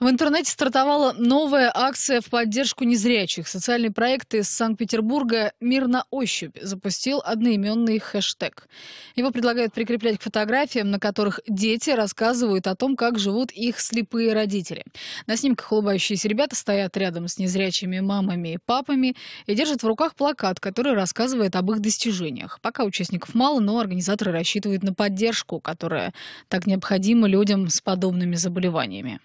В интернете стартовала новая акция в поддержку незрячих. Социальный проект из Санкт-Петербурга «Мир на ощупь» запустил одноименный хэштег. Его предлагают прикреплять к фотографиям, на которых дети рассказывают о том, как живут их слепые родители. На снимках улыбающиеся ребята стоят рядом с незрячими мамами и папами и держат в руках плакат, который рассказывает об их достижениях. Пока участников мало, но организаторы рассчитывают на поддержку, которая так необходима людям с подобными заболеваниями.